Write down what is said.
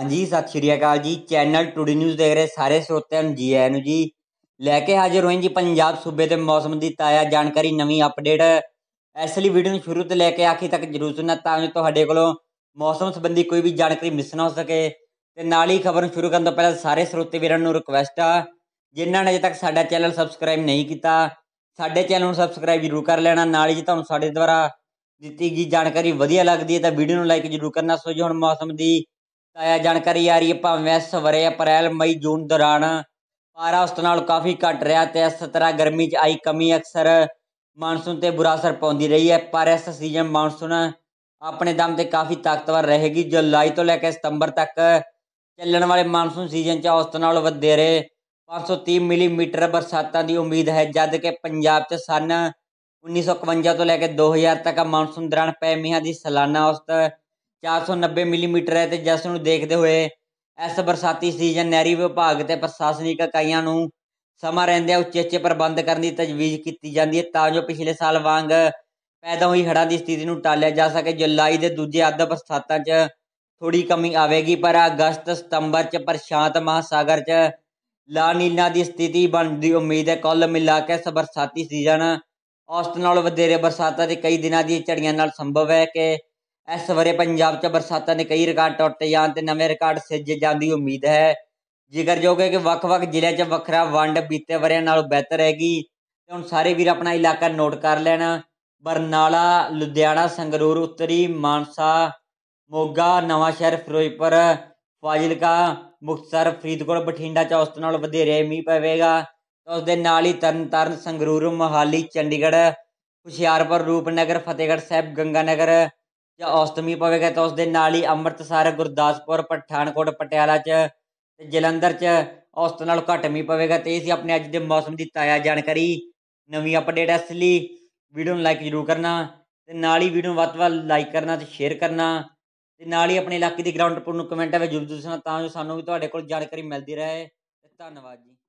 ਹਾਂਜੀ ਸਤਿ ਸ਼੍ਰੀ ਅਕਾਲ ਜੀ ਚੈਨਲ ਟੁਡੇ ਨਿਊਜ਼ ਦੇਖ ਰਹੇ ਸਾਰੇ ਸਰੋਤਿਆਂ ਨੂੰ ਜੀ ਆਇਆਂ ਨੂੰ ਜੀ ਲੈ ਕੇ ਹਾਜ਼ਰ ਹੋਏ ਜੀ ਪੰਜਾਬ ਸੂਬੇ ਦੇ ਮੌਸਮ ਦੀ ਤਾਜ਼ਾ ਜਾਣਕਾਰੀ ਨਵੀਂ ਅਪਡੇਟ ਇਸ ਲਈ ਵੀਡੀਓ ਨੂੰ ਸ਼ੁਰੂ ਤੋਂ ਲੈ ਕੇ ਆਖੀ ਤੱਕ ਜ਼ਰੂਰ ਸੁਣਨਾ ਤਾਂ ਜੋ ਤੁਹਾਡੇ ਕੋਲੋਂ ਮੌਸਮ ਸੰਬੰਧੀ ਕੋਈ ਵੀ ਜਾਣਕਾਰੀ ਮਿਸ ਨਾ ਹੋ ਸਕੇ ਤੇ ਨਾਲ ਹੀ ਖਬਰ ਨੂੰ ਸ਼ੁਰੂ ਕਰਨ ਤੋਂ ਪਹਿਲਾਂ ਸਾਰੇ ਸਰੋਤੇ ਵੀਰਾਂ ਨੂੰ ਰਿਕਵੈਸਟ ਆ ਜਿਨ੍ਹਾਂ ਨੇ ਅਜੇ ਤੱਕ ਸਾਡਾ ਚੈਨਲ ਸਬਸਕ੍ਰਾਈਬ ਨਹੀਂ ਕੀਤਾ ਸਾਡੇ ਚੈਨਲ ਨੂੰ ਸਬਸਕ੍ਰਾਈਬ ਜ਼ਰੂਰ ਕਰ ਲੈਣਾ ਨਾਲ ਹੀ ਜੇ ਤੁਹਾਨੂੰ ਸਾਡੇ ਦੁਆਰਾ ਦਿੱਤੀ ਗਈ ਜਾਣਕਾਰੀ ਵਧੀਆ ਲੱਗਦੀ ਹੈ ਤਾਂ ਵੀਡੀਓ ਨੂੰ ਲਾਈਕ ਜ਼ਰੂਰ ਕਰਨਾ ਸੋ ਜੀ ਹੁਣ ਮੌਸਮ ਦੀ ਤਾਇਆ ਜਾਣਕਾਰੀ ਆ ਰਹੀ ਹੈ ਭਾਵੇਂ ਇਸ ਵਰੇ ਅਪ੍ਰੈਲ ਮਈ ਜੂਨ ਦੌਰਾਨ ਪਾਰਾ ਉਸ ਨਾਲ ਕਾਫੀ ਘਟ ਰਿਹਾ ਤੇ ਇਸ ਤਰ੍ਹਾਂ ਗਰਮੀ 'ਚ ਆਈ ਕਮੀ ਅਕਸਰ ਮਾਨਸੂਨ ਤੇ ਬੁਰਾ ਅਸਰ ਪਾਉਂਦੀ ਰਹੀ ਹੈ ਪਰ ਇਸ ਸੀਜ਼ਨ ਮਾਨਸੂਨ ਆਪਣੇ ਦਮ ਤੇ ਕਾਫੀ ਤਾਕਤਵਰ ਰਹੇਗੀ ਜੁਲਾਈ ਤੋਂ ਲੈ ਕੇ ਸਤੰਬਰ ਤੱਕ ਚੱਲਣ ਵਾਲੇ ਮਾਨਸੂਨ ਸੀਜ਼ਨ 'ਚ ਉਸ ਨਾਲ ਵਧੇਰੇ 530 ਮਿਲੀਮੀਟਰ ਬਰਸਾਤਾਂ ਦੀ ਉਮੀਦ ਹੈ ਜਦ ਕਿ ਪੰਜਾਬ 'ਚ ਸਨ 1951 ਤੋਂ ਲੈ ਕੇ 2000 ਤੱਕ ਮਾਨਸੂਨ ਦੌਰਾਨ ਪੈ ਮੀਂਹਾਂ ਦੀ ਸਾਲਾਨਾ ਔਸਤ 490 ਮਿਲੀਮੀਟਰ ਹੈ ਤੇ ਜਿਸ ਨੂੰ ਦੇਖਦੇ ਹੋਏ ਇਸ ਬਰਸਾਤੀ ਸੀਜ਼ਨ ਨਹਿਰੀ ਵਿਭਾਗ ਤੇ ਪ੍ਰਸ਼ਾਸਨਿਕ ਇਕਾਈਆਂ ਨੂੰ ਸਮਾਂ ਰਹਿੰਦਿਆਂ ਉਚੇਚੇ ਪ੍ਰਬੰਧ ਕਰਨ ਦੀ ਤਜਵੀਜ਼ ਕੀਤੀ ਜਾਂਦੀ ਹੈ ਤਾਂ ਜੋ ਪਿਛਲੇ ਸਾਲ ਵਾਂਗ ਪੈਦਾ ਹੋਈ ਹੜ੍ਹਾਂ ਦੀ ਸਥਿਤੀ ਨੂੰ ਟਾਲਿਆ ਜਾ ਸਕੇ ਜੁਲਾਈ ਦੇ ਦੂਜੇ ਅੱਧ ਬਰਸਾਤਾਂ 'ਚ ਥੋੜੀ ਕਮੀ ਆਵੇਗੀ ਪਰ ਅਗਸਤ ਸਤੰਬਰ 'ਚ ਪ੍ਰਸ਼ਾਂਤ ਮਹਾਸਾਗਰ 'ਚ ਲਾ ਦੀ ਸਥਿਤੀ ਬਣਦੀ ਉਮੀਦ ਹੈ ਕੁੱਲ ਮਿਲਾ ਕੇ ਇਸ ਬਰਸਾਤੀ ਸੀਜ਼ਨ ਔਸਤ ਨਾਲ ਵਧੇਰੇ ਬਰਸਾਤਾਂ ਦੇ ਕਈ ਦਿਨਾਂ ਦੀ ਝੜੀਆਂ ਨਾਲ ਸੰਭਵ ਹੈ ਕਿ ਇਸ ਵਰੇ ਪੰਜਾਬ 'ਚ ਬਰਸਾਤਾਂ ਦੇ ਕਈ ਰਿਕਾਰਡ ਟੁੱਟ ਜਾਣ ਤੇ ਨਵੇਂ ਰਿਕਾਰਡ ਸਿਰਜੇ ਜਾਣ ਦੀ ਉਮੀਦ ਹੈ ਜੇਕਰ ਜੋਗੇ ਕਿ ਵੱਖ-ਵੱਖ ਜ਼ਿਲ੍ਹਿਆਂ 'ਚ ਵੱਖਰਾ ਵੰਡ ਬੀਤੇ ਵਰਿਆਂ ਨਾਲੋਂ ਬਿਹਤਰ ਹੈਗੀ ਤੇ ਹੁਣ ਸਾਰੇ ਵੀਰ ਆਪਣਾ ਇਲਾਕਾ ਨੋਟ ਕਰ ਲੈਣ ਬਰਨਾਲਾ ਲੁਧਿਆਣਾ ਸੰਗਰੂਰ ਉੱਤਰੀ ਮਾਨਸਾ ਮੋਗਾ ਨਵਾਂ ਸ਼ਹਿਰ ਫਿਰੋਜ਼ਪੁਰ ਫਾਜ਼ਿਲਕਾ ਮੁਕਤਸਰ ਫਰੀਦਕੋਟ ਬਠਿੰਡਾ 'ਚ ਔਸਤ ਨਾਲ ਵਧੇਰੇ ਮੀਂਹ ਪਵੇਗਾ ਤੇ ਉਸ ਦੇ ਨਾਲ ਹੀ ਤਰਨਤਾਰਨ ਸੰਗਰੂਰ ਮੋਹਾਲੀ ਚੰਡੀਗੜ੍ਹ ਹੁਸ਼ਿਆਰਪੁਰ ਰੂਪਨਗਰ ਫਤਿਹਗੜ੍ਹ ਸਾਹਿਬ ਗੰਗਾਨਗਰ ਜਾਂ ਔਸਤਮੀ ਪਵੇਗਾ ਤਾਂ ਉਸ ਦੇ ਨਾਲ ਹੀ ਅੰਮ੍ਰਿਤਸਰ ਗੁਰਦਾਸਪੁਰ ਪਠਾਨਕੋਟ ਪਟਿਆਲਾ 'ਚ ਤੇ ਜਲੰਧਰ 'ਚ ਔਸਤ ਨਾਲ ਘੱਟ ਪਵੇਗਾ ਤੇ ਇਹ ਸੀ ਆਪਣੇ ਅੱਜ ਦੇ ਮੌਸਮ ਦੀ ਤਾਜ਼ਾ ਜਾਣਕਾਰੀ ਨਵੀਂ ਅਪਡੇਟ ਇਸ ਲਈ ਵੀਡੀਓ ਨੂੰ ਲਾਈਕ ਜ਼ਰੂਰ ਕਰਨਾ ਤੇ ਨਾਲ ਹੀ ਵੀਡੀਓ ਨੂੰ ਵੱਧ ਵੱਧ ਲਾਈਕ ਕਰਨਾ ਤੇ ਸ਼ੇਅਰ ਕਰਨਾ ਤੇ ਨਾਲ ਹੀ ਆਪਣੇ ਇਲਾਕੇ ਦੀ ਗਰਾਊਂਡ ਰਿਪੋਰਟ ਨੂੰ ਕਮੈਂਟਾਂ ਵਿੱਚ ਜ਼ਰੂਰ ਦੱਸਣਾ ਤਾਂ ਜੋ ਸਾਨੂੰ ਵੀ ਤੁਹਾਡੇ ਕੋਲ ਜਾਣਕਾਰੀ ਮਿਲਦੀ ਰਹੇ ਤੇ ਧੰਨਵਾਦ ਜੀ